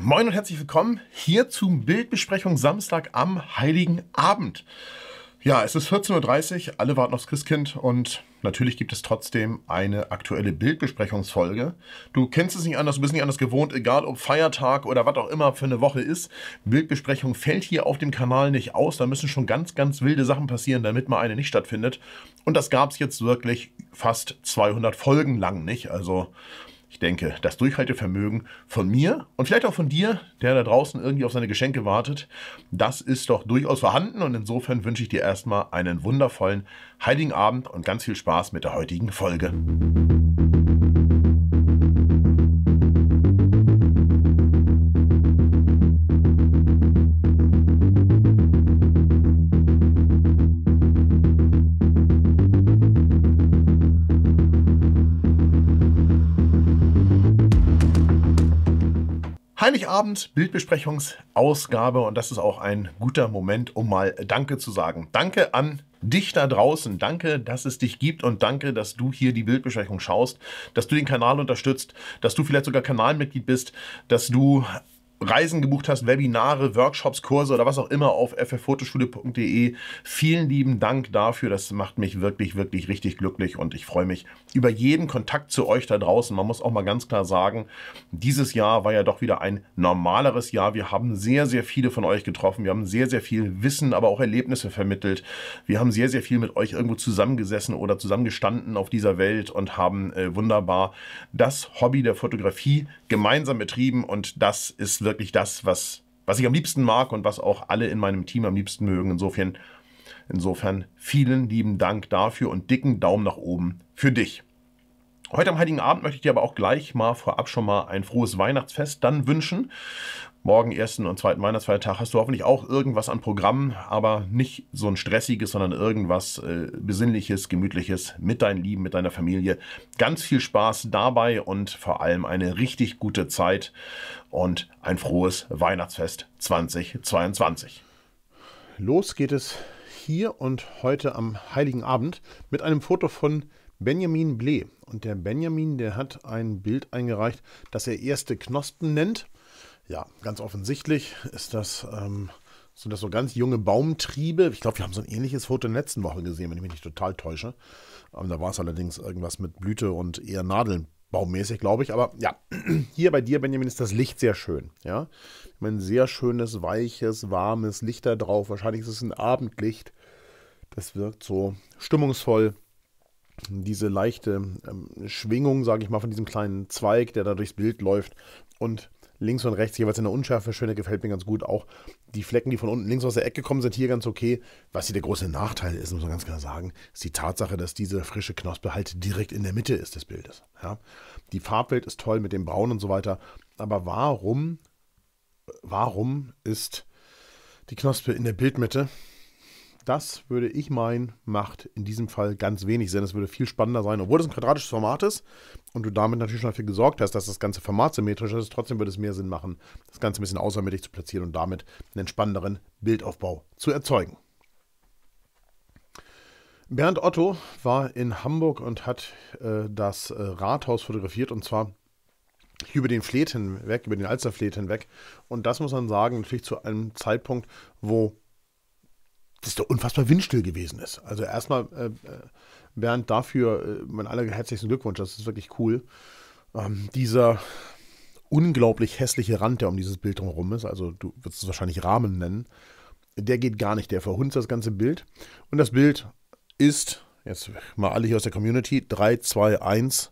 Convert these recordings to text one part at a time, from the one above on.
Moin und herzlich willkommen hier zum Bildbesprechung Samstag am Heiligen Abend. Ja, es ist 14.30 Uhr, alle warten aufs Christkind und natürlich gibt es trotzdem eine aktuelle Bildbesprechungsfolge. Du kennst es nicht anders, du bist nicht anders gewohnt, egal ob Feiertag oder was auch immer für eine Woche ist. Bildbesprechung fällt hier auf dem Kanal nicht aus, da müssen schon ganz, ganz wilde Sachen passieren, damit mal eine nicht stattfindet. Und das gab es jetzt wirklich fast 200 Folgen lang nicht, also ich denke, das Durchhaltevermögen von mir und vielleicht auch von dir, der da draußen irgendwie auf seine Geschenke wartet, das ist doch durchaus vorhanden und insofern wünsche ich dir erstmal einen wundervollen heiligen Abend und ganz viel Spaß mit der heutigen Folge. Heiligabend, Bildbesprechungsausgabe und das ist auch ein guter Moment, um mal Danke zu sagen. Danke an dich da draußen. Danke, dass es dich gibt und danke, dass du hier die Bildbesprechung schaust, dass du den Kanal unterstützt, dass du vielleicht sogar Kanalmitglied bist, dass du Reisen gebucht hast, Webinare, Workshops, Kurse oder was auch immer auf ffotoschule.de. Vielen lieben Dank dafür. Das macht mich wirklich, wirklich richtig glücklich und ich freue mich über jeden Kontakt zu euch da draußen. Man muss auch mal ganz klar sagen, dieses Jahr war ja doch wieder ein normaleres Jahr. Wir haben sehr, sehr viele von euch getroffen. Wir haben sehr, sehr viel Wissen, aber auch Erlebnisse vermittelt. Wir haben sehr, sehr viel mit euch irgendwo zusammengesessen oder zusammengestanden auf dieser Welt und haben äh, wunderbar das Hobby der Fotografie gemeinsam betrieben und das ist wirklich das, was, was ich am liebsten mag und was auch alle in meinem Team am liebsten mögen. Insofern, insofern vielen lieben Dank dafür und dicken Daumen nach oben für dich. Heute am Heiligen Abend möchte ich dir aber auch gleich mal vorab schon mal ein frohes Weihnachtsfest dann wünschen Morgen, ersten und zweiten Weihnachtsfeiertag, hast du hoffentlich auch irgendwas an Programmen, aber nicht so ein stressiges, sondern irgendwas äh, Besinnliches, Gemütliches mit deinen Lieben, mit deiner Familie. Ganz viel Spaß dabei und vor allem eine richtig gute Zeit und ein frohes Weihnachtsfest 2022. Los geht es hier und heute am Heiligen Abend mit einem Foto von Benjamin Blee. Und der Benjamin, der hat ein Bild eingereicht, das er erste Knospen nennt. Ja, ganz offensichtlich ist das, ähm, sind das so ganz junge Baumtriebe. Ich glaube, wir haben so ein ähnliches Foto in der letzten Woche gesehen, wenn ich mich nicht total täusche. Ähm, da war es allerdings irgendwas mit Blüte und eher Nadelnbaummäßig, glaube ich. Aber ja, hier bei dir, Benjamin, ist das Licht sehr schön. Ja, ein sehr schönes, weiches, warmes Licht da drauf. Wahrscheinlich ist es ein Abendlicht. Das wirkt so stimmungsvoll diese leichte ähm, Schwingung, sage ich mal, von diesem kleinen Zweig, der da durchs Bild läuft und links und rechts jeweils in der Unschärfe. Schöne gefällt mir ganz gut. Auch die Flecken, die von unten links aus der Ecke kommen, sind, hier ganz okay. Was hier der große Nachteil ist, muss man ganz klar sagen, ist die Tatsache, dass diese frische Knospe halt direkt in der Mitte ist des Bildes. Ja? Die Farbwelt ist toll mit dem Braun und so weiter. Aber warum, warum ist die Knospe in der Bildmitte? das würde ich meinen, macht in diesem Fall ganz wenig Sinn. Es würde viel spannender sein, obwohl es ein quadratisches Format ist und du damit natürlich schon dafür gesorgt hast, dass das ganze Format symmetrisch ist, trotzdem würde es mehr Sinn machen, das Ganze ein bisschen außermittig zu platzieren und damit einen spannenderen Bildaufbau zu erzeugen. Bernd Otto war in Hamburg und hat äh, das äh, Rathaus fotografiert und zwar über den Fleet hinweg, über den Alsterfleet hinweg. Und das muss man sagen, natürlich zu einem Zeitpunkt, wo dass der unfassbar windstill gewesen ist. Also erstmal, äh, äh Bernd, dafür äh, mein aller herzlichen Glückwunsch, das ist wirklich cool. Ähm, dieser unglaublich hässliche Rand, der um dieses Bild drumherum ist, also du wirst es wahrscheinlich Rahmen nennen, der geht gar nicht, der verhunzt das ganze Bild. Und das Bild ist, jetzt mal alle hier aus der Community, 3, 2, 1,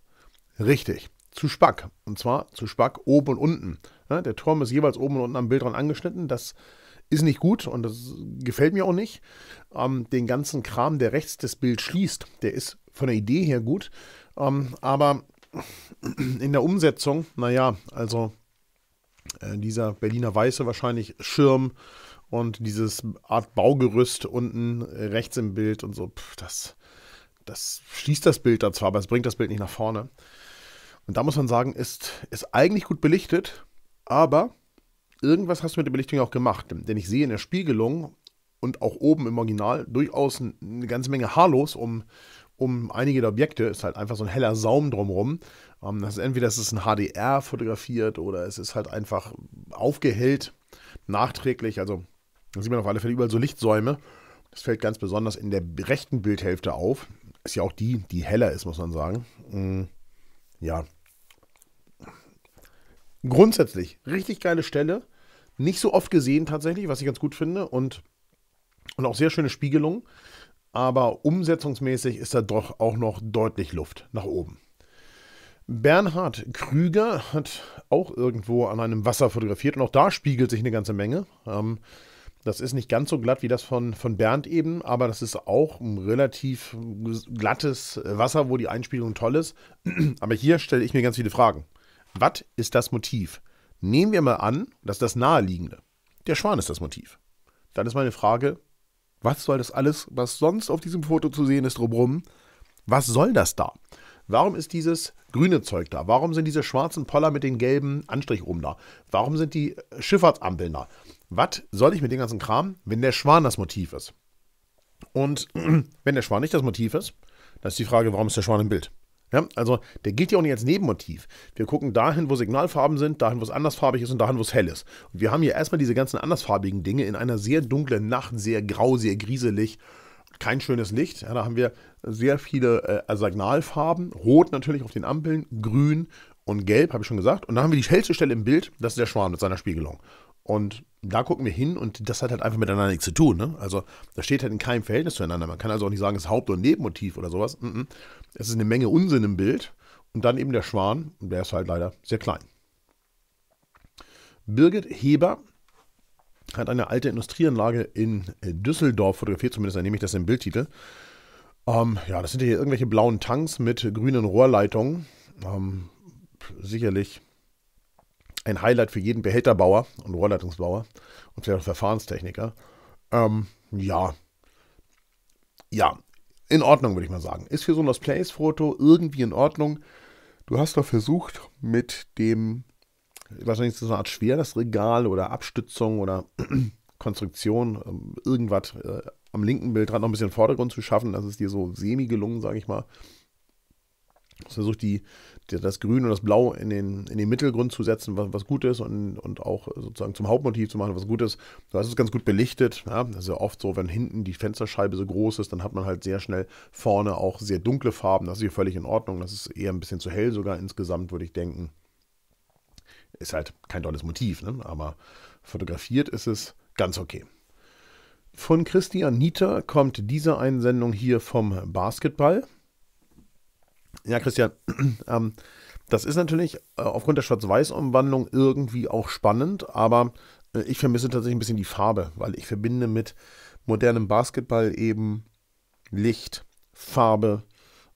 richtig, zu Spack. Und zwar zu Spack oben und unten. Ja, der Turm ist jeweils oben und unten am Bildrand angeschnitten, das ist nicht gut und das gefällt mir auch nicht. Ähm, den ganzen Kram, der rechts das Bild schließt, der ist von der Idee her gut. Ähm, aber in der Umsetzung, naja, also äh, dieser Berliner Weiße wahrscheinlich Schirm und dieses Art Baugerüst unten äh, rechts im Bild und so, pff, das, das schließt das Bild da zwar, aber es bringt das Bild nicht nach vorne. Und da muss man sagen, ist, ist eigentlich gut belichtet, aber irgendwas hast du mit der Belichtung auch gemacht. Denn ich sehe in der Spiegelung und auch oben im Original durchaus eine ganze Menge haarlos um, um einige der Objekte. Ist halt einfach so ein heller Saum drumherum. Ähm, das ist entweder es ist ein HDR fotografiert oder es ist halt einfach aufgehellt, nachträglich. Also da sieht man auf alle Fälle überall so Lichtsäume. Das fällt ganz besonders in der rechten Bildhälfte auf. Ist ja auch die, die heller ist, muss man sagen. Mm, ja, grundsätzlich richtig geile Stelle. Nicht so oft gesehen tatsächlich, was ich ganz gut finde und, und auch sehr schöne Spiegelung. Aber umsetzungsmäßig ist da doch auch noch deutlich Luft nach oben. Bernhard Krüger hat auch irgendwo an einem Wasser fotografiert und auch da spiegelt sich eine ganze Menge. Ähm, das ist nicht ganz so glatt wie das von, von Bernd eben, aber das ist auch ein relativ glattes Wasser, wo die Einspielung toll ist. Aber hier stelle ich mir ganz viele Fragen. Was ist das Motiv? Nehmen wir mal an, dass das Naheliegende, der Schwan ist das Motiv. Dann ist meine Frage, was soll das alles, was sonst auf diesem Foto zu sehen ist, drumherum, was soll das da? Warum ist dieses grüne Zeug da? Warum sind diese schwarzen Poller mit den gelben Anstrich oben da? Warum sind die äh, Schifffahrtsampeln da? Was soll ich mit dem ganzen Kram, wenn der Schwan das Motiv ist? Und wenn der Schwan nicht das Motiv ist, dann ist die Frage, warum ist der Schwan im Bild? Ja, also der gilt ja auch nicht als Nebenmotiv. Wir gucken dahin, wo Signalfarben sind, dahin, wo es andersfarbig ist und dahin, wo es hell ist. Und wir haben hier erstmal diese ganzen andersfarbigen Dinge in einer sehr dunklen Nacht, sehr grau, sehr grieselig. Kein schönes Licht. Ja, da haben wir sehr viele äh, Signalfarben. Rot natürlich auf den Ampeln, grün und gelb, habe ich schon gesagt. Und dann haben wir die hellste Stelle im Bild, das ist der Schwan mit seiner Spiegelung. Und da gucken wir hin und das hat halt einfach miteinander nichts zu tun. Ne? Also das steht halt in keinem Verhältnis zueinander. Man kann also auch nicht sagen, es ist Haupt- und Nebenmotiv oder sowas. Mhm. Es ist eine Menge Unsinn im Bild. Und dann eben der Schwan, der ist halt leider sehr klein. Birgit Heber hat eine alte Industrieanlage in äh, Düsseldorf fotografiert, zumindest nehme ich das im Bildtitel. Ähm, ja, das sind hier irgendwelche blauen Tanks mit grünen Rohrleitungen. Ähm, sicherlich ein Highlight für jeden Behälterbauer und Rohrleitungsbauer und vielleicht auch Verfahrenstechniker. Ähm, ja, ja, in Ordnung, würde ich mal sagen. Ist für so ein place foto irgendwie in Ordnung. Du hast doch versucht, mit dem, wahrscheinlich ist so eine Art schwer, das Regal oder Abstützung oder Konstruktion, ähm, irgendwas äh, am linken Bildrand noch ein bisschen Vordergrund zu schaffen. Das ist dir so semi gelungen, sage ich mal versuche die, die, das Grün und das Blau in den, in den Mittelgrund zu setzen, was, was gut ist und, und auch äh, sozusagen zum Hauptmotiv zu machen, was gut ist. Du hast es ganz gut belichtet. Ja? Das ist ja oft so, wenn hinten die Fensterscheibe so groß ist, dann hat man halt sehr schnell vorne auch sehr dunkle Farben. Das ist hier völlig in Ordnung. Das ist eher ein bisschen zu hell sogar insgesamt, würde ich denken. Ist halt kein tolles Motiv, ne? aber fotografiert ist es ganz okay. Von Christian Nieter kommt diese Einsendung hier vom Basketball. Ja, Christian, ähm, das ist natürlich äh, aufgrund der Schwarz-Weiß-Umwandlung irgendwie auch spannend, aber äh, ich vermisse tatsächlich ein bisschen die Farbe, weil ich verbinde mit modernem Basketball eben Licht, Farbe.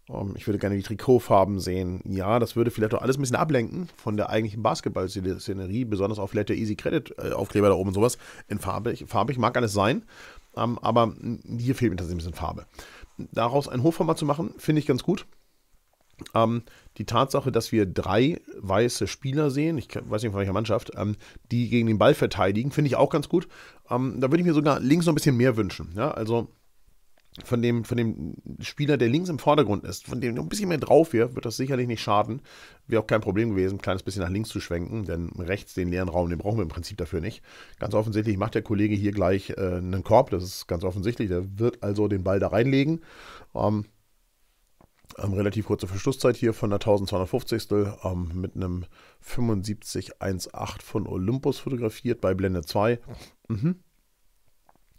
Ähm, ich würde gerne die Trikotfarben sehen. Ja, das würde vielleicht auch alles ein bisschen ablenken von der eigentlichen Basketball-Szenerie, besonders auch vielleicht der Easy Credit-Aufkleber da oben und sowas in Farbe. Ich, Farbe, ich mag alles sein, ähm, aber hm, hier fehlt mir tatsächlich ein bisschen Farbe. Daraus ein Hochformat zu machen, finde ich ganz gut. Ähm, die Tatsache, dass wir drei weiße Spieler sehen, ich weiß nicht von welcher Mannschaft, ähm, die gegen den Ball verteidigen, finde ich auch ganz gut. Ähm, da würde ich mir sogar links noch ein bisschen mehr wünschen. Ja? Also von dem, von dem Spieler, der links im Vordergrund ist, von dem noch ein bisschen mehr drauf wäre, wird das sicherlich nicht schaden. Wäre auch kein Problem gewesen, ein kleines bisschen nach links zu schwenken, denn rechts den leeren Raum, den brauchen wir im Prinzip dafür nicht. Ganz offensichtlich macht der Kollege hier gleich äh, einen Korb, das ist ganz offensichtlich. Der wird also den Ball da reinlegen. Ähm, ähm, relativ kurze Verschlusszeit hier von der 1250. Ähm, mit einem 7518 von Olympus fotografiert bei Blende 2. Mhm.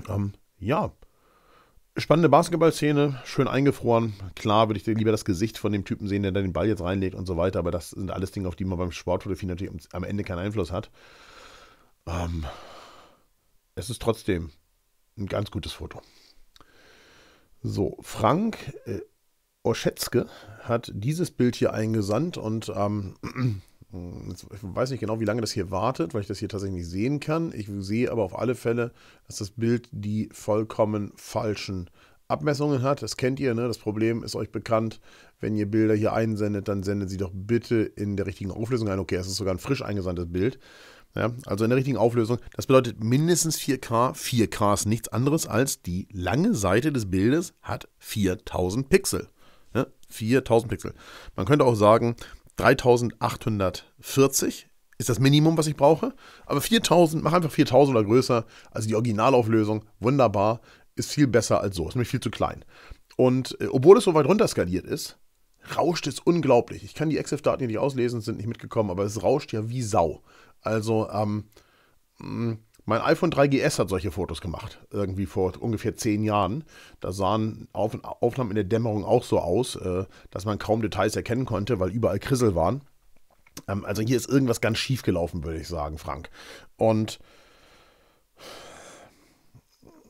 Ähm, ja. Spannende Basketballszene, schön eingefroren. Klar würde ich lieber das Gesicht von dem Typen sehen, der da den Ball jetzt reinlegt und so weiter, aber das sind alles Dinge, auf die man beim Sportfotografie natürlich am Ende keinen Einfluss hat. Ähm, es ist trotzdem ein ganz gutes Foto. So, Frank äh, Oschetzke hat dieses Bild hier eingesandt und ähm, ich weiß nicht genau, wie lange das hier wartet, weil ich das hier tatsächlich nicht sehen kann. Ich sehe aber auf alle Fälle, dass das Bild die vollkommen falschen Abmessungen hat. Das kennt ihr, ne? das Problem ist euch bekannt. Wenn ihr Bilder hier einsendet, dann sendet sie doch bitte in der richtigen Auflösung ein. Okay, es ist sogar ein frisch eingesandtes Bild. Ja, also in der richtigen Auflösung. Das bedeutet mindestens 4K. 4K ist nichts anderes als die lange Seite des Bildes hat 4000 Pixel. Ne? 4000 Pixel. Man könnte auch sagen, 3840 ist das Minimum, was ich brauche. Aber 4000, mach einfach 4000 oder größer. Also die Originalauflösung, wunderbar, ist viel besser als so. Ist nämlich viel zu klein. Und äh, obwohl es so weit runter skaliert ist, rauscht es unglaublich. Ich kann die EXIF-Daten hier nicht auslesen, sind nicht mitgekommen, aber es rauscht ja wie Sau. Also, ähm, mm, mein iPhone 3GS hat solche Fotos gemacht, irgendwie vor ungefähr zehn Jahren. Da sahen Auf Aufnahmen in der Dämmerung auch so aus, äh, dass man kaum Details erkennen konnte, weil überall Krissel waren. Ähm, also hier ist irgendwas ganz schief gelaufen, würde ich sagen, Frank. Und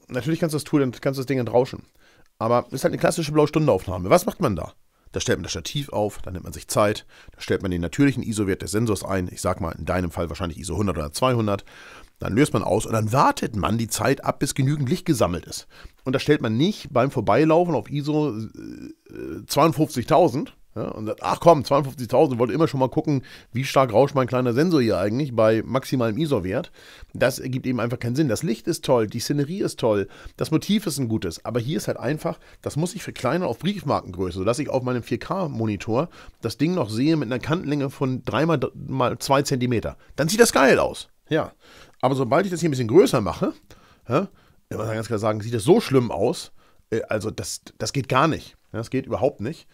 natürlich kannst du das Tool, kannst das Ding entrauschen. Aber ist halt eine klassische blaustunde Was macht man da? Da stellt man das Stativ auf, da nimmt man sich Zeit, da stellt man den natürlichen ISO-Wert des Sensors ein, ich sag mal in deinem Fall wahrscheinlich ISO 100 oder 200 dann löst man aus und dann wartet man die Zeit ab, bis genügend Licht gesammelt ist. Und da stellt man nicht beim Vorbeilaufen auf ISO 52.000 äh, ja, und sagt, ach komm, 52.000, wollte immer schon mal gucken, wie stark rauscht mein kleiner Sensor hier eigentlich bei maximalem ISO-Wert. Das ergibt eben einfach keinen Sinn. Das Licht ist toll, die Szenerie ist toll, das Motiv ist ein gutes, aber hier ist halt einfach, das muss ich verkleinern auf Briefmarkengröße, sodass ich auf meinem 4K-Monitor das Ding noch sehe mit einer Kantenlänge von 3 mal 2 cm. Dann sieht das geil aus. Ja, aber sobald ich das hier ein bisschen größer mache, ja, muss ganz klar sagen, sieht das so schlimm aus. Äh, also das, das geht gar nicht. Das geht überhaupt nicht.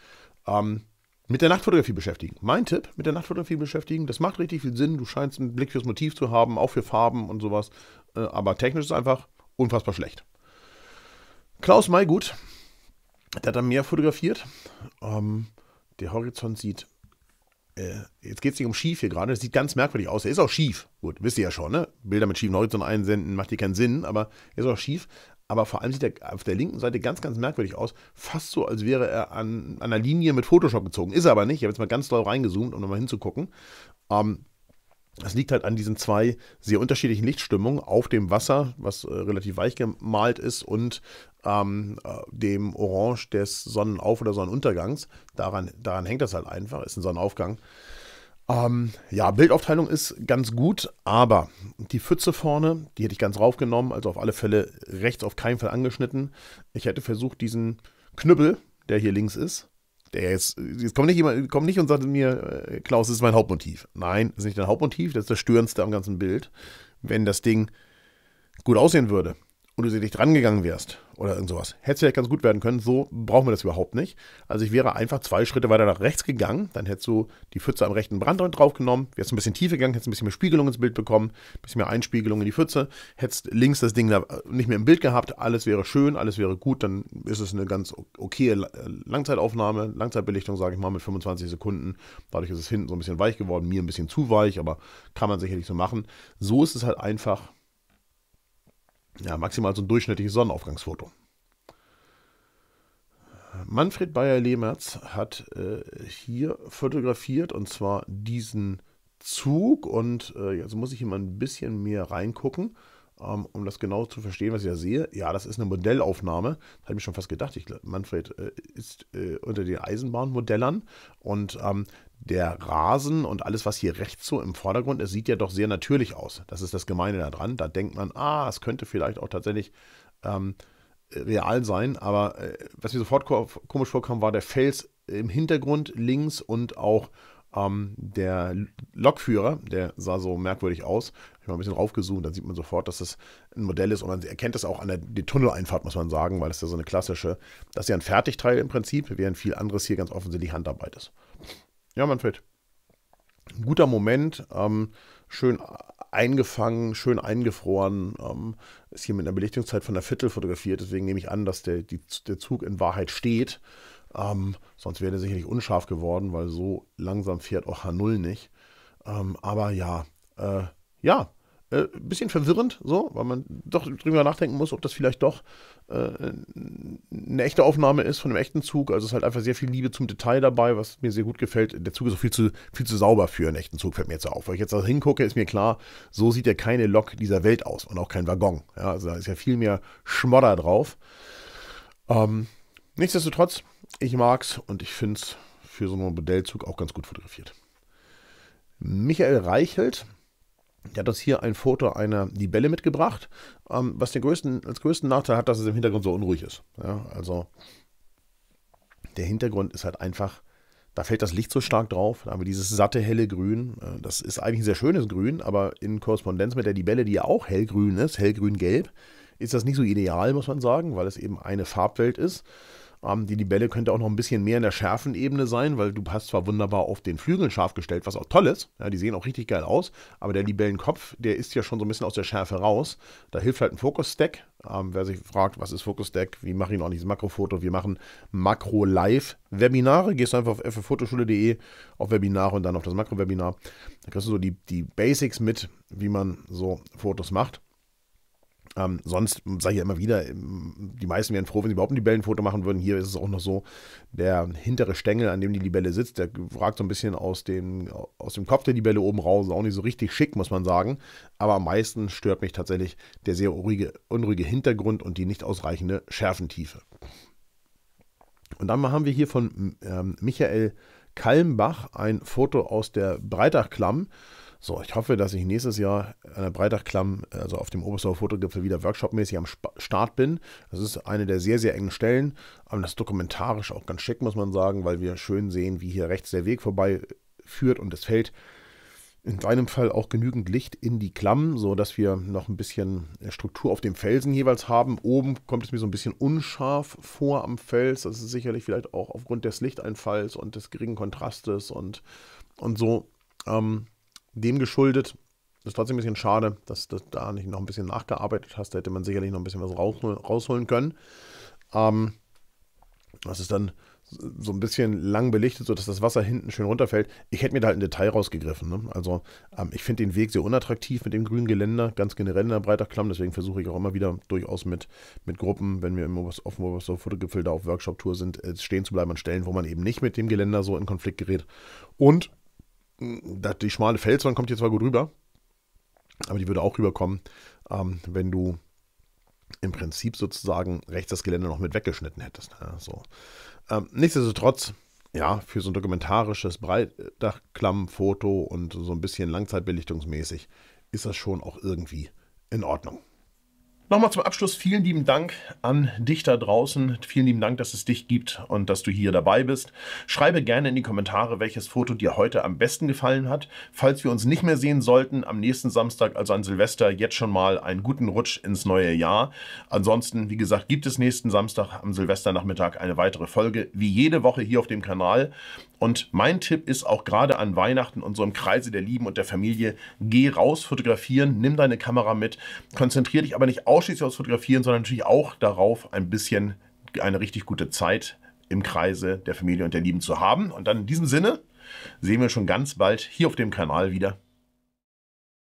Ähm, mit der Nachtfotografie beschäftigen. Mein Tipp, mit der Nachtfotografie beschäftigen, das macht richtig viel Sinn. Du scheinst einen Blick fürs Motiv zu haben, auch für Farben und sowas. Äh, aber technisch ist es einfach unfassbar schlecht. Klaus Maygut, der hat an mir fotografiert. Ähm, der Horizont sieht äh, jetzt geht es nicht um schief hier gerade, das sieht ganz merkwürdig aus. Er ist auch schief. Gut, wisst ihr ja schon, ne? Bilder mit schiefen Horizont einsenden, macht hier keinen Sinn, aber er ist auch schief. Aber vor allem sieht er auf der linken Seite ganz, ganz merkwürdig aus. Fast so, als wäre er an, an einer Linie mit Photoshop gezogen. Ist er aber nicht. Ich habe jetzt mal ganz doll reingezoomt, um nochmal hinzugucken. Ähm, das liegt halt an diesen zwei sehr unterschiedlichen Lichtstimmungen auf dem Wasser, was äh, relativ weich gemalt ist, und ähm, äh, dem Orange des Sonnenauf- oder Sonnenuntergangs. Daran, daran hängt das halt einfach, ist ein Sonnenaufgang. Ähm, ja, Bildaufteilung ist ganz gut, aber die Pfütze vorne, die hätte ich ganz raufgenommen, also auf alle Fälle rechts auf keinen Fall angeschnitten. Ich hätte versucht, diesen Knüppel, der hier links ist, der jetzt, jetzt kommt nicht jemand, kommt nicht und sagt mir, äh, Klaus, das ist mein Hauptmotiv. Nein, das ist nicht dein Hauptmotiv, das ist das Störendste am ganzen Bild. Wenn das Ding gut aussehen würde, und du sie nicht drangegangen wärst oder irgend sowas, hätte es ja ganz gut werden können. So brauchen wir das überhaupt nicht. Also ich wäre einfach zwei Schritte weiter nach rechts gegangen, dann hättest du die Pfütze am rechten Brandrand draufgenommen, wärst ein bisschen tiefer gegangen, hättest ein bisschen mehr Spiegelung ins Bild bekommen, ein bisschen mehr Einspiegelung in die Pfütze, hättest links das Ding da äh, nicht mehr im Bild gehabt, alles wäre schön, alles wäre gut, dann ist es eine ganz okay äh, Langzeitaufnahme, Langzeitbelichtung, sage ich mal, mit 25 Sekunden. Dadurch ist es hinten so ein bisschen weich geworden, mir ein bisschen zu weich, aber kann man sicherlich so machen. So ist es halt einfach ja, maximal so ein durchschnittliches Sonnenaufgangsfoto. Manfred bayer lehmerz hat äh, hier fotografiert und zwar diesen Zug und äh, jetzt muss ich hier mal ein bisschen mehr reingucken, ähm, um das genau zu verstehen, was ich da sehe. Ja, das ist eine Modellaufnahme, das habe ich schon fast gedacht. Ich Manfred äh, ist äh, unter den Eisenbahnmodellern und ähm, der Rasen und alles, was hier rechts so im Vordergrund ist, sieht ja doch sehr natürlich aus. Das ist das Gemeine daran. Da denkt man, ah, es könnte vielleicht auch tatsächlich ähm, real sein. Aber äh, was mir sofort ko komisch vorkam, war der Fels im Hintergrund links und auch ähm, der Lokführer, der sah so merkwürdig aus. Ich habe mal ein bisschen raufgezoomt, dann sieht man sofort, dass das ein Modell ist und man erkennt das auch an der, der Tunneleinfahrt, muss man sagen, weil das ja so eine klassische, das ist ja ein Fertigteil im Prinzip, während viel anderes hier ganz offensichtlich Handarbeit ist. Ja, Manfred. Ein Guter Moment. Ähm, schön eingefangen, schön eingefroren. Ähm, ist hier mit einer Belichtungszeit von der Viertel fotografiert. Deswegen nehme ich an, dass der, die, der Zug in Wahrheit steht. Ähm, sonst wäre er sicherlich unscharf geworden, weil so langsam fährt auch H0 nicht. Ähm, aber ja, äh, ja, ein äh, bisschen verwirrend, so, weil man doch drüber nachdenken muss, ob das vielleicht doch äh, eine echte Aufnahme ist von einem echten Zug. Also es ist halt einfach sehr viel Liebe zum Detail dabei, was mir sehr gut gefällt. Der Zug ist auch viel zu, viel zu sauber für einen echten Zug, fällt mir jetzt auf. Weil ich jetzt da hingucke, ist mir klar, so sieht ja keine Lok dieser Welt aus und auch kein Waggon. Ja, also da ist ja viel mehr Schmodder drauf. Ähm, nichtsdestotrotz, ich mag's und ich finde es für so einen Modellzug auch ganz gut fotografiert. Michael Reichelt der hat uns hier ein Foto einer Libelle mitgebracht, ähm, was den größten, als größten Nachteil hat, dass es im Hintergrund so unruhig ist. Ja, also der Hintergrund ist halt einfach, da fällt das Licht so stark drauf. Da haben wir dieses satte, helle Grün. Äh, das ist eigentlich ein sehr schönes Grün, aber in Korrespondenz mit der Libelle, die ja auch hellgrün ist, hellgrün-gelb, ist das nicht so ideal, muss man sagen, weil es eben eine Farbwelt ist. Ähm, die Libelle könnte auch noch ein bisschen mehr in der schärfen Ebene sein, weil du hast zwar wunderbar auf den Flügeln scharf gestellt, was auch toll ist. Ja, die sehen auch richtig geil aus, aber der Libellenkopf, der ist ja schon so ein bisschen aus der Schärfe raus. Da hilft halt ein Fokus-Stack. Ähm, wer sich fragt, was ist Fokus-Stack, wie mache ich noch dieses Makrofoto? Wir machen Makro-Live-Webinare. Gehst du einfach auf ffotoschule.de auf Webinare und dann auf das Makro-Webinar. Da kriegst du so die, die Basics mit, wie man so Fotos macht. Ähm, sonst sage ich ja immer wieder, ähm, die meisten wären froh, wenn sie überhaupt ein Libellenfoto machen würden. Hier ist es auch noch so, der hintere Stängel, an dem die Libelle sitzt, der ragt so ein bisschen aus dem, aus dem Kopf der Libelle oben raus. Auch nicht so richtig schick, muss man sagen. Aber am meisten stört mich tatsächlich der sehr unruhige, unruhige Hintergrund und die nicht ausreichende Schärfentiefe. Und dann haben wir hier von ähm, Michael Kalmbach ein Foto aus der Breitachklamm. So, ich hoffe, dass ich nächstes Jahr äh, an der Breitachklamm, also auf dem Oberstdorfer Fotogipfel, wieder workshopmäßig am Start bin. Das ist eine der sehr, sehr engen Stellen. Aber das ist dokumentarisch auch ganz schick, muss man sagen, weil wir schön sehen, wie hier rechts der Weg vorbei führt und es fällt in deinem Fall auch genügend Licht in die Klamm, sodass wir noch ein bisschen äh, Struktur auf dem Felsen jeweils haben. Oben kommt es mir so ein bisschen unscharf vor am Fels. Das ist sicherlich vielleicht auch aufgrund des Lichteinfalls und des geringen Kontrastes und, und so. Ähm, dem geschuldet. Das ist trotzdem ein bisschen schade, dass du da nicht noch ein bisschen nachgearbeitet hast. Da hätte man sicherlich noch ein bisschen was rausholen können. Ähm, das ist dann so ein bisschen lang belichtet, sodass das Wasser hinten schön runterfällt. Ich hätte mir da halt ein Detail rausgegriffen. Ne? Also ähm, ich finde den Weg sehr unattraktiv mit dem grünen Geländer, ganz generell in der Breitachklamm. Deswegen versuche ich auch immer wieder durchaus mit, mit Gruppen, wenn wir im offenen Oberstdorf Fotogipfel da auf Workshop-Tour sind, äh, stehen zu bleiben an Stellen, wo man eben nicht mit dem Geländer so in Konflikt gerät. Und die schmale Felswand kommt hier zwar gut rüber, aber die würde auch rüberkommen, ähm, wenn du im Prinzip sozusagen rechts das Gelände noch mit weggeschnitten hättest. Ja, ne? so. ähm, nichtsdestotrotz, ja, für so ein dokumentarisches Breitdachklammfoto und so ein bisschen langzeitbelichtungsmäßig ist das schon auch irgendwie in Ordnung. Nochmal zum Abschluss vielen lieben Dank an dich da draußen. Vielen lieben Dank, dass es dich gibt und dass du hier dabei bist. Schreibe gerne in die Kommentare, welches Foto dir heute am besten gefallen hat. Falls wir uns nicht mehr sehen sollten, am nächsten Samstag, also an Silvester, jetzt schon mal einen guten Rutsch ins neue Jahr. Ansonsten, wie gesagt, gibt es nächsten Samstag am Silvesternachmittag eine weitere Folge, wie jede Woche hier auf dem Kanal. Und mein Tipp ist auch gerade an Weihnachten und so im Kreise der Lieben und der Familie, geh raus fotografieren, nimm deine Kamera mit, konzentriere dich aber nicht ausschließlich aufs Fotografieren, sondern natürlich auch darauf, ein bisschen eine richtig gute Zeit im Kreise der Familie und der Lieben zu haben. Und dann in diesem Sinne sehen wir schon ganz bald hier auf dem Kanal wieder.